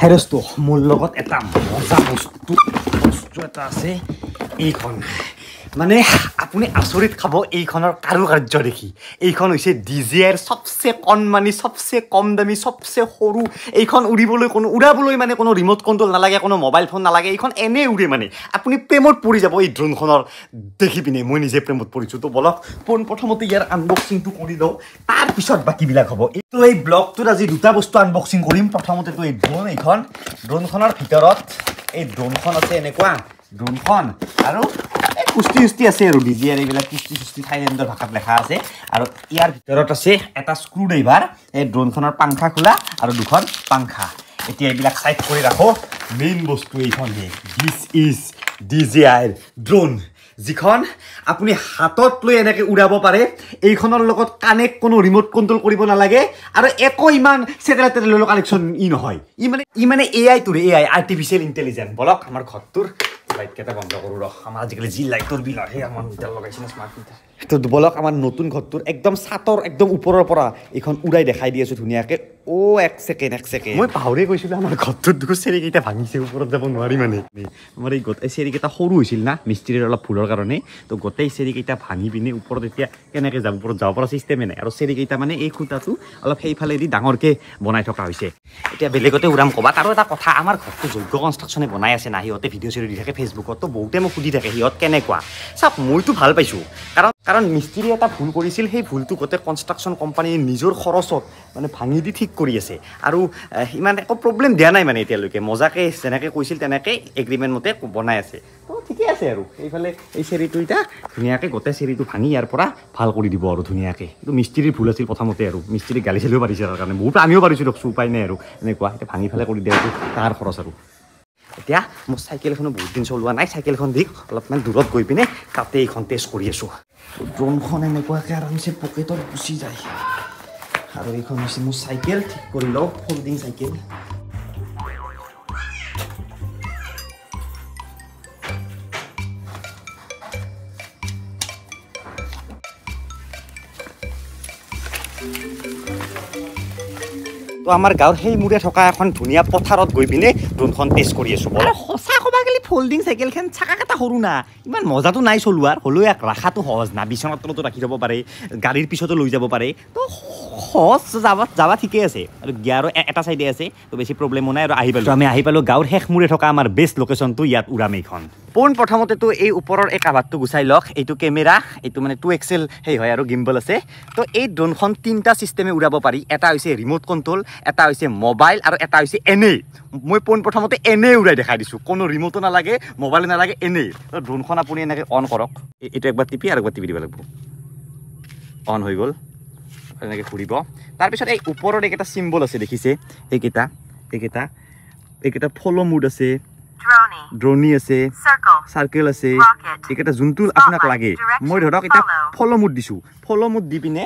হেৰেজটো মোৰ লগত এটা মজা বস্তু বস্তু এটা আছে এইখন মানে আপুনি আচৰিত খাব এইখনৰ কাৰো কাৰ্য দেখি এইখন হৈছে ডি জি আইৰ চবচে কণমানি চবচে কম দামী চবচে সৰু এইখন উৰিবলৈ কোনো উৰাবলৈ মানে কোনো ৰিম'ট কণ্ট্ৰল নালাগে কোনো মোবাইল ফোন নালাগে এইখন এনেই উৰে মানে আপুনি প্ৰেমত পৰি যাব এই ড্ৰোনখনৰ দেখি পিনে মই নিজে প্ৰেমত পৰিছোঁ তো বলক পোন প্ৰথমতে ইয়াৰ আনবক্সিংটো কৰি লওঁ তাৰপিছত বাকীবিলাক হ'ব এইটো এই ব্লগটোত আজি দুটা বস্তু আনবক্সিং কৰিম প্ৰথমতেতো এই ড্ৰোন এইখন ড্ৰোনখনৰ ভিতৰত এই ড্ৰোনখন আছে এনেকুৱা ড্ৰোনখন আৰু কুস্তি কুস্তি আছে আৰু আৰ এইবিলাক কুস্তি কুস্তি থাইলেণ্ডৰ ভাষাত লেখা আছে আৰু ইয়াৰ ভিতৰত আছে এটা স্ক্ৰু ড্ৰাইভাৰ এই ড্ৰোনখনৰ পাংখা খোলা আৰু দুখন পাংখা এতিয়া এইবিলাক চাইড কৰি ৰাখোঁ মেইন বস্তু এইখন দিছ ইজ ডি জি আইৰ ড্ৰোন যিখন আপুনি হাতত লৈ এনেকৈ উৰাব পাৰে এইখনৰ লগত কানেক্ট কোনো ৰিম'ট কণ্ট্ৰল কৰিব নালাগে আৰু একো ইমান চেটেলাইট তেটেলাইটৰ কানেকশ্যন ই নহয় ই মানে ই মানে এ আইটোৰ এ আই আৰ্টিফিচিয়েল ইণ্টেলিজেণ্ট বলক আমাৰ ঘৰটোৰ লাইট কেইটা বন্ধ কৰোঁ ৰহ আমাৰ আজিকালি যি লাইটৰ বিল আহে আমাৰ মিটাৰ লগাইছে স্মাৰ্ট মিটাৰ সেইটো বলক আমাৰ নতুন ঘৰটোৰ একদম চাটৰ একদম ওপৰৰ পৰা এইখন উৰাই দেখাই দি আছোঁ ধুনীয়াকৈ অ' এক ছেকেণ্ড এক ছেকেণ্ড মই পাহৰি কৈছিলোঁ আমাৰ ঘৰটোত দুখোজ চিৰিকেইটা ভাঙিছে ওপৰত যাব নোৱাৰি মানে আমাৰ এই গোটেই চিৰিকেইটা সৰু হৈছিল না মিস্ত্ৰীৰ অলপ ভুলৰ কাৰণে তো গোটেই চিৰিকেইটা ভাঙি পিনি ওপৰত এতিয়া কেনেকৈ যাব ওপৰত যাব পৰা চিষ্টেমে নাই আৰু চিৰিকেইটা মানে এই খুঁটাটো অলপ সেইফালেদি ডাঙৰকৈ বনাই থকা হৈছে এতিয়া বেলেগতে উৰাম ক'বা তাৰো এটা কথা আমাৰ ঘৰটো যোগ্য কনষ্ট্ৰাকশ্যনে বনাই আছে না সিহঁতে ভিডিঅ' চিডিঅ' দি থাকে ফেচবুকত তো বহুতে মোক সুধি থাকে সিহঁত কেনেকুৱা চাওক মইতো ভাল পাইছোঁ কাৰণ কাৰণ মিস্ত্ৰী এটা ভুল কৰিছিল সেই ভুলটো গোটেই কনষ্ট্ৰাকশ্যন কোম্পানীয়ে নিজৰ খৰচত মানে ভাঙি দি ঠিক কৰি আছে আৰু ইমান একো প্ৰব্লেম দিয়া নাই মানে এতিয়ালৈকে মজাকে যেনেকৈ কৈছিল তেনেকৈ এগ্ৰিমেণ্ট মতে বনাই আছে তো ঠিকে আছে আৰু এইফালে এই চেৰিটো এতিয়া ধুনীয়াকৈ গোটেই চেৰিটো ভাঙি ইয়াৰ পৰা ভাল কৰি দিব আৰু ধুনীয়াকৈ কিন্তু মিস্ত্ৰীৰ ভুল আছিল প্ৰথমতে আৰু মিস্ত্ৰী গালি চালিও পাৰিছে তাৰ কাৰণে বহুত আমিও পাৰিছোঁ দিয়ক চুপাই নাই আৰু এনেকুৱা এতিয়া ভাঙি ফেলাই কৰি দিয়াটো তাৰ খৰচ আৰু এতিয়া মোৰ চাইকেলখনো বহুত দিন চলোৱা নাই চাইকেলখন দি অলপমান দূৰত গৈ পিনে তাতে এইখন টেষ্ট কৰি আছোঁ ড্ৰোনখন এনেকুৱাকৈ আৰামছে পকেটত গুচি যায় আৰু এইখন হৈছে মোৰ চাইকেল ঠিক কৰি লওক ফল্ডিং চাইকেল আমাৰ গাঁৱৰ সেই মূৰে থকা এখন ধুনীয়া পথাৰত গৈ পিনে ড্ৰোনখন টেষ্ট কৰি আছো সঁচা কবা কালি ফল্ডিং চাইকেলখন চাকা এটা সৰু না ইমান মজাটো নাই চলোৱাৰ হ'লেও ইয়াক ৰাখাটো সহজ না তলতো ৰাখি যাব পাৰে গাড়ীৰ পিছতো লৈ যাব পাৰে তো খচ যাবা যাবা ঠিকেই আছে আৰু গিয়াৰো এটা চাইডে আছে ত' বেছি প্ৰব্লেমো নাই আৰু আহি পালোঁ আমি আহি পালোঁ গাঁৱৰ শেষ মূৰে থকা আমাৰ বেষ্ট লোকেশ্যনটো ইয়াত উৰামেইখন পোন প্ৰথমতেতো এই ওপৰৰ এই কাভাৰটো গুচাই লওক এইটো কেমেৰা এইটো মানে টু এক্সেল সেই হয় আৰু গিম্বল আছে তো এই ড্ৰোনখন তিনিটা ছিষ্টেমে উৰাব পাৰি এটা হৈছে ৰিম'ট কণ্ট্ৰ'ল এটা হৈছে মোবাইল আৰু এটা হৈছে এনেই মই পোন প্ৰথমতে এনেই উৰাই দেখাই দিছোঁ কোনো ৰিম'টো নালাগে মোবাইল নালাগে এনেই তো ড্ৰোনখন আপুনি এনেকৈ অন কৰক এইটো একবাৰ টিপি আৰু একবাৰ টিপি দিব লাগিব অন হৈ গ'ল এনেকে ঘূৰিব তাৰপিছত এই ওপৰত এইকেইটা চিম্বল আছে দেখিছে এইকেইটা এইকেইটা এইকেইটা ফলমুড আছে দ্ৰনি আছে চাৰ্কেল আছে এইকেইটা যোনটো আপোনাক লাগে মই ধৰক এতিয়া ফলমুড দিছোঁ ফলমুড দি পিনে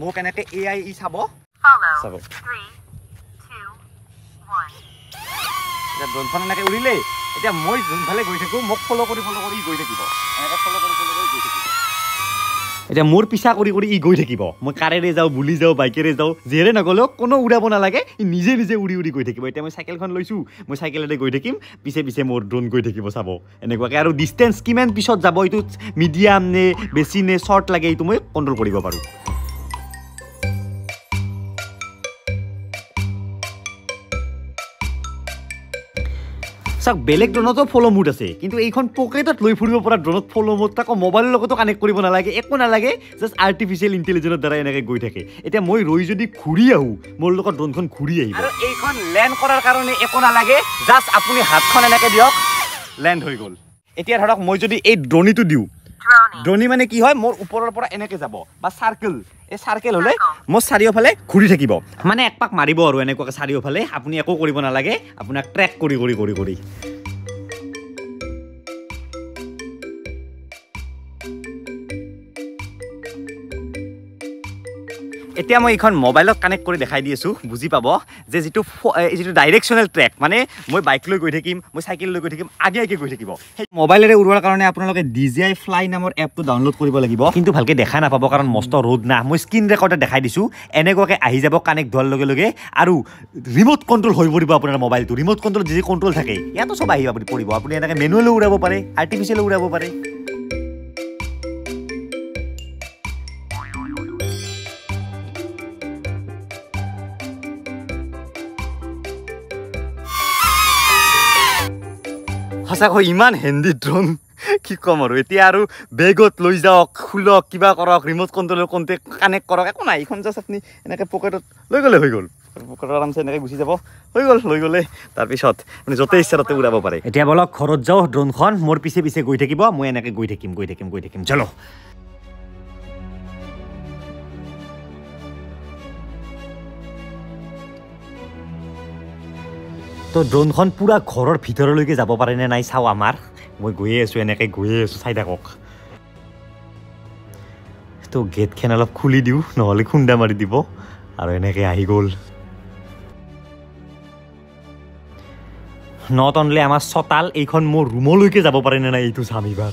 মোক এনেকে এ আই ই চাব চাব এতিয়া ড্ৰনখন এনেকে উৰিলে এতিয়া মই যোনফালে গৈ থাকোঁ মোক ফ'ল' কৰি ফ'ল' কৰি গৈ থাকিব এনেকে ফ'ল' কৰি ফ'ল' কৰি গৈ থাকিব এতিয়া মোৰ পিছা কৰি কৰি ই গৈ থাকিব মই কাৰেৰে যাওঁ বুলি যাওঁ বাইকেৰে যাওঁ যেৰে নগ'লেও কোনো উৰাব নালাগে ই নিজে নিজে উৰি উৰি গৈ থাকিব এতিয়া মই চাইকেলখন লৈছোঁ মই চাইকেলেৰে গৈ থাকিম পিছে পিছে মোৰ ড্ৰোন গৈ থাকিব চাব এনেকুৱাকৈ আৰু ডিষ্টেঞ্চ কিমান পিছত যাব এইটো মিডিয়াম নে বেছি নে শ্বৰ্ট লাগে এইটো মই কণ্ট্ৰল কৰিব পাৰোঁ চাওক বেলেগ ড্ৰ'নতো ফ'ল' মুড আছে কিন্তু এইখন পকেটত লৈ ফুৰিব পৰা ড্ৰ'নত ফ'ল' মুড তাকো মোবাইলৰ লগতো কানেক্ট কৰিব নালাগে একো নালাগে জাষ্ট আৰ্টিফিচিয়েল ইণ্টেলিজেঞ্চৰ দ্বাৰা এনেকৈ গৈ থাকে এতিয়া মই ৰৈ যদি ঘূৰি আহোঁ মোৰ লগত ড্ৰোনখন ঘূৰি আহিব এইখন লেণ্ড কৰাৰ কাৰণে একো নালাগে জাষ্ট আপুনি হাতখন এনেকৈ দিয়ক লেণ্ড হৈ গ'ল এতিয়া ধৰক মই যদি এই ড্ৰনিটো দিওঁ ড্ৰনি মানে কি হয় মোৰ ওপৰৰ পৰা এনেকৈ যাব বা চাৰ্কেল এই চাৰ্কেল হ'লে মোৰ চাৰিওফালে ঘূৰি থাকিব মানে এক পাক মাৰিব আৰু এনেকুৱাকৈ চাৰিওফালে আপুনি একো কৰিব নালাগে আপোনাক ট্ৰেক কৰি কৰি কৰি কৰি এতিয়া মই এইখন মোবাইলত কানেক্ট কৰি দেখাই দি আছোঁ বুজি পাব যে যিটো যিটো ডাইৰেকশ্যনেল ট্ৰেক মানে মই বাইক লৈ গৈ থাকিম মই চাইকেল লৈ গৈ থাকিম আগে আগে গৈ থাকিব সেই মোবাইলেৰে উৰোৱাৰ কাৰণে আপোনালোকে ডি জি আই ফ্লাই নামৰ এপটো ডাউনলোড কৰিব লাগিব কিন্তু ভালকৈ দেখা নাপাব কাৰণ মস্ত ৰ'দ না মই স্ক্ৰীন ৰেকৰ্ডে দেখাই দিছোঁ এনেকুৱাকৈ আহি যাব কানেক্ট হোৱাৰ লগে লগে আৰু ৰিম'ট কণ্ট্ৰল হৈ পৰিব আপোনাৰ মোবাইলটো ৰিম'ট কণ্ট্ৰল যি কণ্ট্ৰল থাকে ইয়াতো চব আহি আপুনি পৰিব আপুনি এনেকৈ মেনুৱেলো উৰাব পাৰে আৰ্টিফিচিয়েলো উৰাব পাৰে সঁচাকৈ ইমান হেণ্ডি ড্ৰোন কি ক'ম আৰু এতিয়া আৰু বেগত লৈ যাওক খোলক কিবা কৰক ৰিম'ট কণ্ট্ৰল কণ্টে কানেক্ট কৰক একো নাই এইখন জাষ্ট আপুনি এনেকৈ পকেটত লৈ গ'লে হৈ গ'ল পকেটত আৰামছে এনেকৈ গুচি যাব হৈ গ'ল লৈ গ'লে তাৰপিছত আপুনি য'তে ইচ্ছা ত'তে উৰাব পাৰে এতিয়া বলক ঘৰত যাওঁ ড্ৰোনখন মোৰ পিছে পিছে গৈ থাকিব মই এনেকৈ গৈ থাকিম গৈ থাকিম গৈ থাকিম চলো তো ড্ৰোনখন পুৰা ঘৰৰ ভিতৰলৈকে যাব পাৰে নে নাই চাওঁ আমাৰ মই গৈয়ে আছোঁ এনেকৈ গৈয়ে আছোঁ চাই থাকক তো গেটখন অলপ খুলি দিওঁ নহ'লে খুন্দা মাৰি দিব আৰু এনেকৈ আহি গ'ল নট অনলি আমাৰ চোতাল এইখন মোৰ ৰুমলৈকে যাব পাৰে নে নাই এইটো চাম এইবাৰ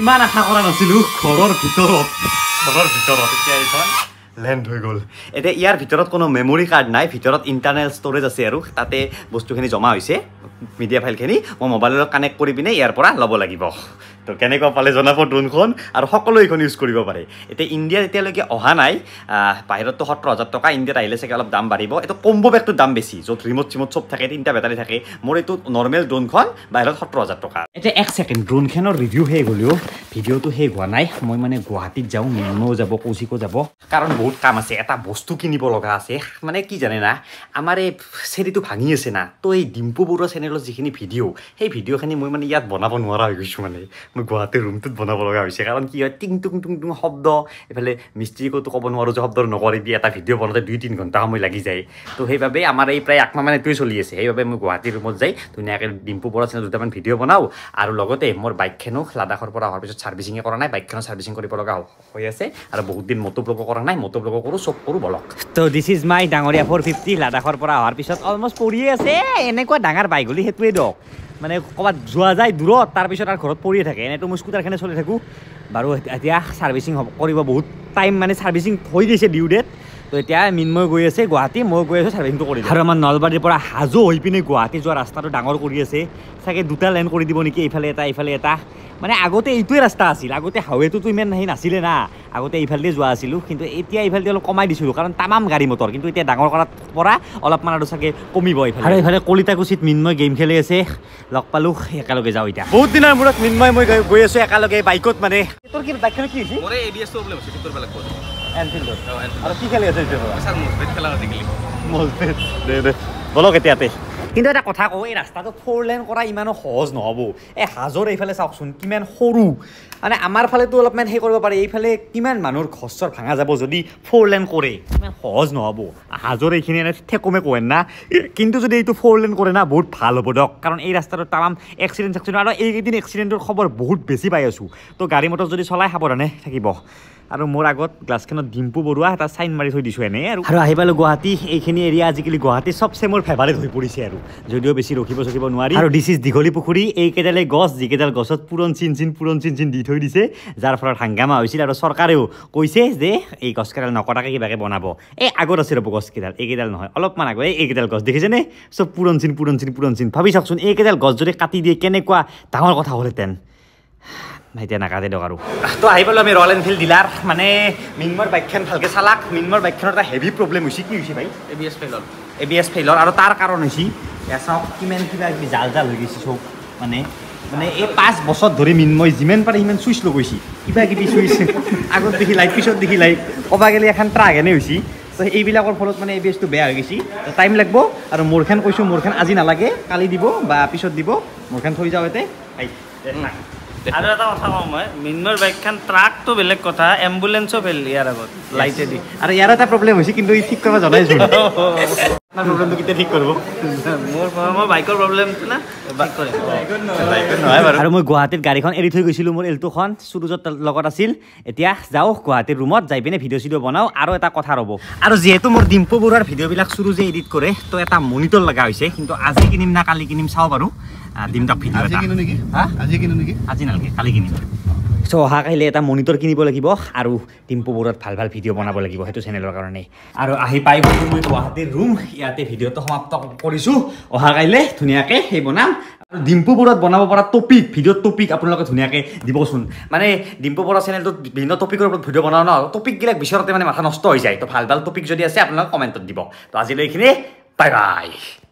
ইমান আশা কৰা নাছিলো ঘৰৰ ভিতৰত ঘৰৰ ভিতৰত এতিয়া এইখন লেণ্ড হৈ গ'ল এতিয়া ইয়াৰ ভিতৰত কোনো মেমৰি কাৰ্ড নাই ভিতৰত ইণ্টাৰনেল ষ্ট'ৰেজ আছে আৰু তাতে বস্তুখিনি জমা হৈছে মিডিয়া ফাইলখিনি মই মোবাইলত কানেক্ট কৰি পিনে ইয়াৰ পৰা ল'ব লাগিব তো কেনেকুৱা পালে জনাব ড্ৰোনখন আৰু সকলোৱে এইখন ইউজ কৰিব পাৰে এতিয়া ইণ্ডিয়াত এতিয়ালৈকে অহা নাই বাহিৰততো সত্তৰ হাজাৰ টকা ইণ্ডিয়াত আহিলে চাগে অলপ দাম বাঢ়িব এইটো কম্বো বেগটোৰ দাম বেছি য'ত ৰিমট চিমত চব থাকে তিনিটা বেটাৰী থাকে মোৰ এইটো নৰ্মেল ড্ৰোনখন বাহিৰত সত্তৰ হাজাৰ টকা এতিয়া এক ছেকেণ্ড ড্ৰোনখনৰ ৰিভিউ শেষ হ'লেও ভিডিঅ'টো শেষ হোৱা নাই মই মানে গুৱাহাটীত যাওঁ মেমো যাব কৌশিকো যাব কাৰণ বহুত কাম আছে এটা বস্তু কিনিব লগা আছে মানে কি জানে না আমাৰ এই চেনিটো ভাঙি আছে না তো এই ডিম্পু বৰুৱা চেনেলৰ যিখিনি ভিডিঅ' সেই ভিডিঅ'খিনি মই মানে ইয়াত বনাব নোৱাৰা হৈ গৈছোঁ মানে মই গুৱাহাটীৰ ৰুমটোত বনাব লগা হৈছে কাৰণ কি হয় টিং টুং টুং টুং শব্দ এইফালে মিস্ত্ৰীকোতো ক'ব নোৱাৰোঁ যে শব্দৰ নকৰিবি এটা ভিডিঅ' বনাওঁতে দুই তিনি ঘণ্টা সময় লাগি যায় তো সেইবাবে আমাৰ এই প্ৰায় আত্মা মানে এইটোৱে চলি আছে সেইবাবে মই গুৱাহাটীৰ ৰুমত যাই ধুনীয়াকৈ ডিম্পু বৰা চেনেল দুটামান ভিডিঅ' বনাওঁ আৰু লগতে মোৰ বাইকখনো লাডাখৰ পৰা অহাৰ পিছত ছাৰ্ভিচিঙে কৰা নাই বাইকখনো ছাৰ্ভিচিং কৰিব লগা হৈ আছে আৰু বহুত দিন মটো ব্লগো কৰা নাই মটো ব্লগো কৰোঁ চব কৰোঁ বলক তো দিছ ইজ মাই ডাঙৰীয়া ফ'ৰ ফিফটি লাডাখৰ পৰা অহাৰ পিছত অলমষ্ট পৰিয়ে আছে এনেকুৱা ডাঙৰ বাইক হ'লে সেইটোৱে দিয়ক মানে ক'ৰবাত যোৱা যায় দূৰত তাৰপিছত আৰু ঘৰত পৰিয়ে থাকে এনেতো মই স্কুটাৰখনে চলি থাকোঁ বাৰু এতিয়া চাৰ্ভিচিং হ'ব কৰিব বহুত টাইম মানে চাৰ্ভিচিং হৈ গৈছে ডিউ ডেট তো এতিয়া মিনময় গৈ আছে গুৱাহাটী মই গৈ আছোঁ চাৰ্ভিংটো কৰি আৰু আমাৰ নলবাৰীৰ পৰা হাজো হৈ পিনে গুৱাহাটী যোৱা ৰাস্তাটো ডাঙৰ কৰি আছে চাগে দুটা লেন কৰি দিব নেকি এইফালে এটা এইফালে এটা মানে আগতে এইটোৱে ৰাস্তা আছিল আগতে হাৱেটোতো ইমান সেই নাছিলে না আগতে এইফালেদি যোৱা আছিলোঁ কিন্তু এতিয়া এইফালেদি অলপ কমাই দিছিলোঁ কাৰণ তামাম গাড়ী মটৰ কিন্তু এতিয়া ডাঙৰ কৰাৰ পৰা অলপমান আৰু চাগে কমিব এইফালে আৰু এইফালে কলিতাকুচিত মিনময় গেম খেলি আছে লগ পালোঁ একেলগে যাওঁ এতিয়া বহুত দিনৰ মূৰত মিনময় মই গৈ আছোঁ একেলগে বাইকত মানে কিন্তু এটা কথা কওঁ এই ৰাস্তাটো ফ'ৰ লেন কৰা ইমানো সহজ নহ'ব এই হাজৰ এইফালে চাওকচোন কিমান সৰু মানে আমাৰ ফালেতো অলপমান সেই কৰিব পাৰে এইফালে কিমান মানুহৰ ঘৰ চৰ ভাঙা যাব যদি ফ'ৰ লেন কৰে ইমান সহজ নহ'ব হাজৰ এইখিনি এনে ঠেকমে কয় না কিন্তু যদি এইটো ফ'ৰ লেন কৰে না বহুত ভাল হ'ব দিয়ক কাৰণ এই ৰাস্তাটোত তামাম এক্সিডেণ্ট চেক্সিডেণ্ট আৰু এইকেইদিন এক্সিডেণ্টৰ খবৰ বহুত বেছি পাই আছোঁ তো গাড়ী মটৰ যদি চলাই সাৱধানে থাকিব আৰু মোৰ আগত গ্লাছখনত ডিম্পু বৰুৱা এটা চাইন মাৰি থৈ দিছোঁ এনেই আৰু আৰু আহি পালোঁ গুৱাহাটী এইখিনি এৰিয়া আজিকালি গুৱাহাটী চবচে মোৰ ফেভাৰেট হৈ পৰিছে আৰু যদিও বেছি ৰখিব চখিব নোৱাৰি আৰু দিছ ইজ দীঘলী পুখুৰী এইকেইডালে গছ যিকেইডাল গছত পুৰণ চিন চিন পুৰণ চিন চিন দি থৈ দিছে যাৰ ফলত হাংগামা হৈছিল আৰু চৰকাৰেও কৈছে যে এই গছকেইডাল নকটাকৈ কিবাকৈ বনাব এই আগত আছে ৰ'ব গছকেইডাল এইকেইডাল নহয় অলপমান আগত এই এইকেইডাল গছ দেখিছেনে চব পুৰণ চিন পুৰণ চিন পুৰণ চিন ভাবি চাওকচোন এইকেইডাল গছ যদি কাটি দিয়ে কেনেকুৱা ডাঙৰ কথা হ'লহেঁতেন এতিয়া নাকাটেদক আৰু তো আহি পালোঁ আমি ৰয়েল এনফিল্ড ডিলাৰ মানে মিংমৰ বাইকখন ভালকে চালাক মিংমৰ বাইকখনৰ এটা হেভি প্ৰব্লেম হৈছে কি হৈছে ভাই এ বি এছ ফেইলৰ এ বি এছ ফেইলৰ আৰু তাৰ কাৰণ হৈছে এচক কিমান কিবা কিবি জাল জাল হৈ গৈছে চব মানে মানে এই পাঁচ বছৰ ধৰি মিনময় যিমান পাৰে সিমান চুইচ লগাইছে কিবা কিবি চুইচ আগত দেখি লাইট পিছত দেখি লাইট ক'বা গেলি এখন ট্ৰাক এনেই হৈছে তো এইবিলাকৰ ফলত মানে এ বি এছটো বেয়া হৈ গৈছে তো টাইম লাগিব আৰু মোৰখন কৈছোঁ মোৰখন আজি নালাগে কালি দিব বা পিছত দিব মোৰখন থৈ যাওঁ ইয়াতে আৰু এটা কথা কওঁ মই মিন্নৰ বাইকখন ট্ৰাকটো বেলেগ কথা এম্বুলেঞ্চো ফেল ইয়াৰ আগত লাইটেদি আৰু ইয়াৰ এটা প্ৰব্লেম হৈছে কিন্তু ই ঠিক কৰিব জনাইছোঁ প্ৰব্লেমটো কেতিয়া ঠিক কৰিব মোৰ মই বাইকৰ প্ৰব্লেমটো না আৰু মই গুৱাহাটীত গাড়ীখন এৰি থৈ গৈছিলোঁ মোৰ এলটোখন সূৰজত লগত আছিল এতিয়া যাওঁ গুৱাহাটীৰ ৰুমত যাই পিনে ভিডিঅ' চিডিঅ' বনাওঁ আৰু এটা কথা ৰ'ব আৰু যিহেতু মোৰ ডিম্পু বৰুৱাৰ ভিডিঅ'বিলাক সূৰজে এডিট কৰে তো এটা মনিটৰ লগা হৈছে কিন্তু আজি কিনিম না কালি কিনিম চাওঁ বাৰু চ' অহা কাইলৈ এটা মনিটৰ কিনিব লাগিব আৰু ডিম্পু বৰুৱাত ভাল ভাল ভিডিঅ' বনাব লাগিব সেইটো চেনেলৰ কাৰণে আৰু আহি পাই গৈছোঁ গুৱাহাটীৰ ৰুম ইয়াতে ভিডিঅ'টো সমাপ্ত কৰিছোঁ অহা কাইলৈ ধুনীয়াকৈ সেই বনাম আৰু ডিম্পু বৰত বনাব পৰা টপিক ভিডিঅ' টপিক আপোনালোকে ধুনীয়াকৈ দিবচোন মানে ডিম্পু বৰা চেনেলটোত বিভিন্ন টপিকৰ ওপৰত ভিডিঅ' বনাওঁ ন টপিকবিলাক বিচৰাতে মানে মাথা নষ্ট হৈ যায় তো ভাল ভাল টপিক যদি আছে আপোনালোকে কমেণ্টত দিব তো আজিলৈ এইখিনি বাই বাই